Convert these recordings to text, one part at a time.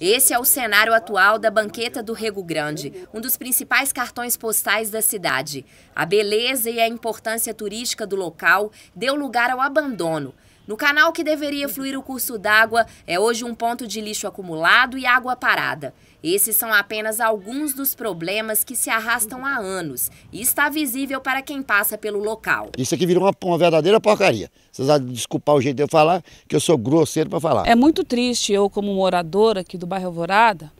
Esse é o cenário atual da Banqueta do Rego Grande, um dos principais cartões postais da cidade. A beleza e a importância turística do local deu lugar ao abandono, no canal que deveria uhum. fluir o curso d'água, é hoje um ponto de lixo acumulado e água parada. Esses são apenas alguns dos problemas que se arrastam há anos e está visível para quem passa pelo local. Isso aqui virou uma, uma verdadeira porcaria. Vocês vão desculpar o jeito de eu falar, que eu sou grosseiro para falar. É muito triste eu, como moradora aqui do bairro Alvorada,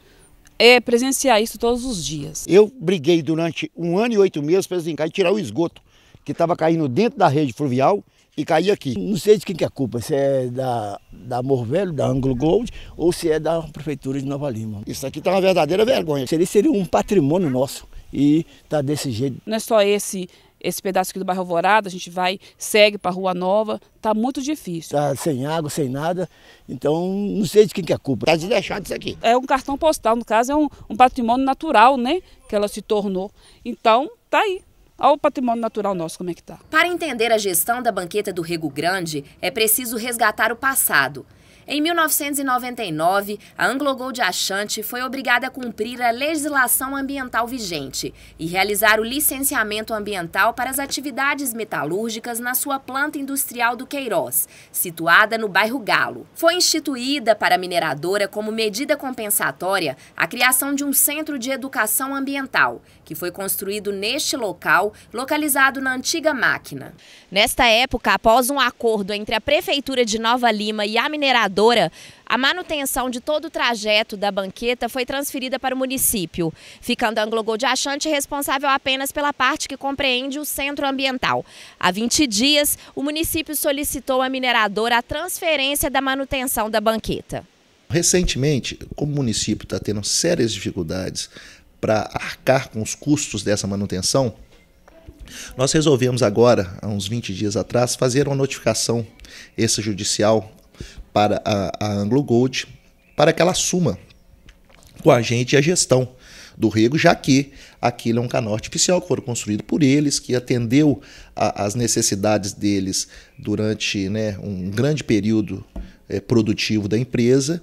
é, presenciar isso todos os dias. Eu briguei durante um ano e oito meses para eles e tirar o esgoto que estava caindo dentro da rede fluvial e cair aqui. Não sei de quem que é a culpa, se é da, da Amor Velho, da Anglo Gold, ou se é da Prefeitura de Nova Lima. Isso aqui está uma verdadeira vergonha. Seria, seria um patrimônio nosso e está desse jeito. Não é só esse esse pedaço aqui do bairro Alvorada, a gente vai, segue para a Rua Nova, está muito difícil. Está sem água, sem nada, então não sei de quem que é a culpa. Está desleixado isso aqui. É um cartão postal, no caso é um, um patrimônio natural, né, que ela se tornou. Então, tá aí. Olha o patrimônio natural nosso, como é que está. Para entender a gestão da banqueta do Rego Grande, é preciso resgatar o passado – em 1999, a Anglo Gold Ashanti foi obrigada a cumprir a legislação ambiental vigente e realizar o licenciamento ambiental para as atividades metalúrgicas na sua planta industrial do Queiroz, situada no bairro Galo. Foi instituída para a mineradora como medida compensatória a criação de um centro de educação ambiental, que foi construído neste local, localizado na antiga máquina. Nesta época, após um acordo entre a Prefeitura de Nova Lima e a mineradora, a manutenção de todo o trajeto da banqueta foi transferida para o município, ficando a Anglo de Achante responsável apenas pela parte que compreende o centro ambiental. Há 20 dias, o município solicitou à mineradora a transferência da manutenção da banqueta. Recentemente, como o município está tendo sérias dificuldades para arcar com os custos dessa manutenção, nós resolvemos agora, há uns 20 dias atrás, fazer uma notificação extrajudicial para a, a Anglo Gold para que ela assuma com a gente a gestão do rego, já que aquilo é um canal artificial que foi construído por eles, que atendeu às necessidades deles durante né, um grande período é, produtivo da empresa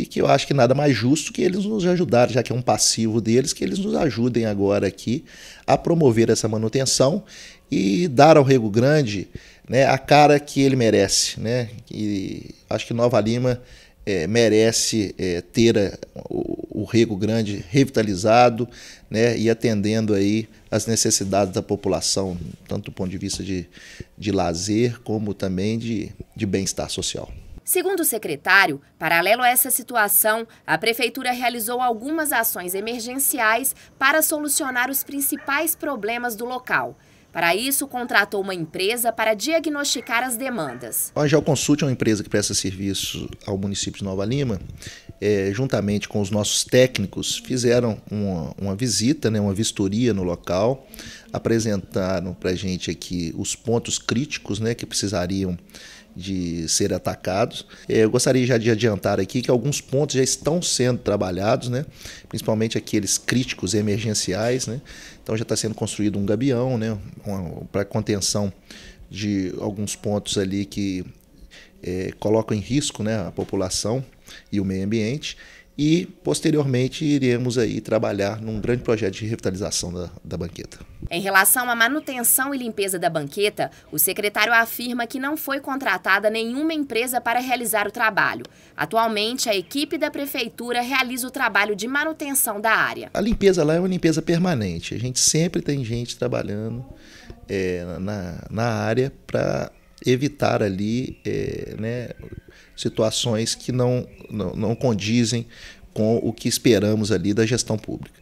e que eu acho que nada mais justo que eles nos ajudarem, já que é um passivo deles, que eles nos ajudem agora aqui a promover essa manutenção e dar ao Rego Grande né, a cara que ele merece. Né? E acho que Nova Lima é, merece é, ter a, o, o Rego Grande revitalizado né, e atendendo aí as necessidades da população, tanto do ponto de vista de, de lazer como também de, de bem-estar social. Segundo o secretário, paralelo a essa situação, a Prefeitura realizou algumas ações emergenciais para solucionar os principais problemas do local. Para isso, contratou uma empresa para diagnosticar as demandas. A Angel Consult é uma empresa que presta serviço ao município de Nova Lima. É, juntamente com os nossos técnicos, fizeram uma, uma visita, né, uma vistoria no local, apresentaram para a gente aqui os pontos críticos né, que precisariam de ser atacados. É, eu gostaria já de adiantar aqui que alguns pontos já estão sendo trabalhados, né? principalmente aqueles críticos emergenciais. Né? Então já está sendo construído um gabião né? para contenção de alguns pontos ali que é, colocam em risco né? a população e o meio ambiente e posteriormente iremos aí trabalhar num grande projeto de revitalização da, da, banqueta. Em relação à manutenção e limpeza da banqueta, o secretário afirma que não foi contratada nenhuma empresa para realizar o trabalho. Atualmente, a equipe da prefeitura realiza o trabalho de manutenção da área. A limpeza lá é uma limpeza permanente. A gente sempre tem gente trabalhando é, na, na área para evitar ali é, né, situações que não, não, não condizem com o que esperamos ali da gestão pública.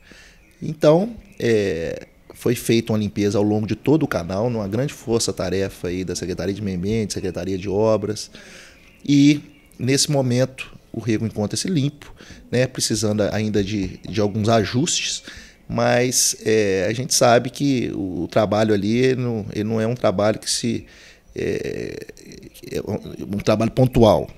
Então, é, foi feita uma limpeza ao longo de todo o canal, numa grande força-tarefa aí da Secretaria de Meio Ambiente, Secretaria de Obras, e nesse momento o rego encontra-se limpo, né, precisando ainda de, de alguns ajustes, mas é, a gente sabe que o trabalho ali ele não, ele não é um trabalho que se é, é, é um, um trabalho pontual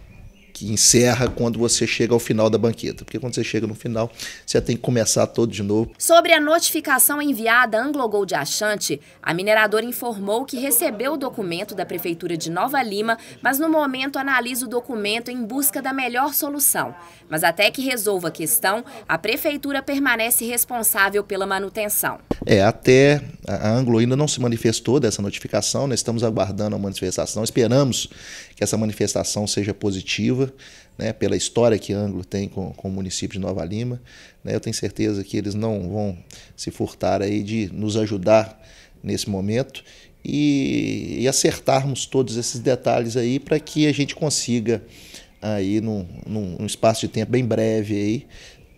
que encerra quando você chega ao final da banqueta, porque quando você chega no final, você tem que começar todo de novo. Sobre a notificação enviada à Gold Achante, a mineradora informou que recebeu o documento da Prefeitura de Nova Lima, mas no momento analisa o documento em busca da melhor solução. Mas até que resolva a questão, a Prefeitura permanece responsável pela manutenção. É, até a Anglo ainda não se manifestou dessa notificação, nós né? estamos aguardando a manifestação, esperamos que essa manifestação seja positiva, né, pela história que Anglo tem com, com o município de Nova Lima. Né, eu tenho certeza que eles não vão se furtar aí de nos ajudar nesse momento e, e acertarmos todos esses detalhes aí para que a gente consiga aí num, num, espaço de tempo bem breve aí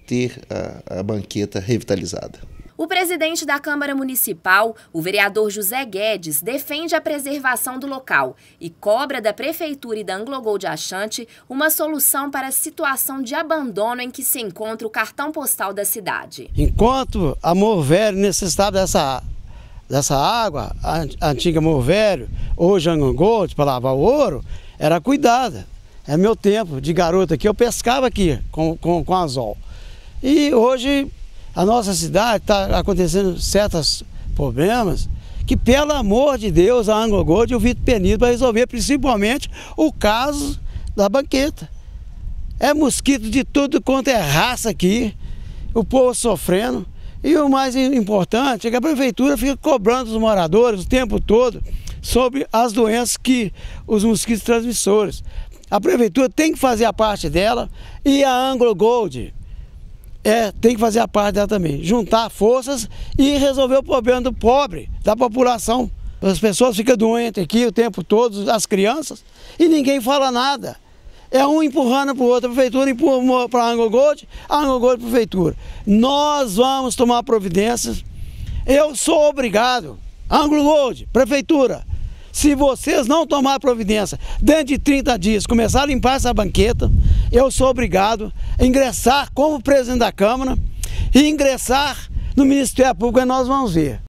ter a, a banqueta revitalizada. O presidente da Câmara Municipal, o vereador José Guedes, defende a preservação do local e cobra da Prefeitura e da Anglogol de Achante uma solução para a situação de abandono em que se encontra o cartão postal da cidade. Enquanto a Morvério necessitava dessa, dessa água, a antiga Morvério, hoje Anglogol, para lavar o ouro, era cuidada. É meu tempo de garoto aqui, eu pescava aqui com, com, com azol. E hoje a nossa cidade está acontecendo certos problemas que, pelo amor de Deus, a Anglo Gold e o Vitor Penido vai resolver, principalmente o caso da banqueta. É mosquito de tudo quanto é raça aqui, o povo sofrendo. E o mais importante é que a prefeitura fica cobrando os moradores o tempo todo sobre as doenças que os mosquitos transmissores. A prefeitura tem que fazer a parte dela e a Anglo Gold é, tem que fazer a parte dela também. Juntar forças e resolver o problema do pobre, da população. As pessoas ficam doentes aqui o tempo todo, as crianças, e ninguém fala nada. É um empurrando para o outro, a prefeitura empurra para a Angle Gold, a Angle Gold para a prefeitura. Nós vamos tomar providências. Eu sou obrigado, Anglo Gold, prefeitura, se vocês não tomar providência dentro de 30 dias, começar a limpar essa banqueta, eu sou obrigado a ingressar como presidente da Câmara e ingressar no Ministério Público, e nós vamos ver.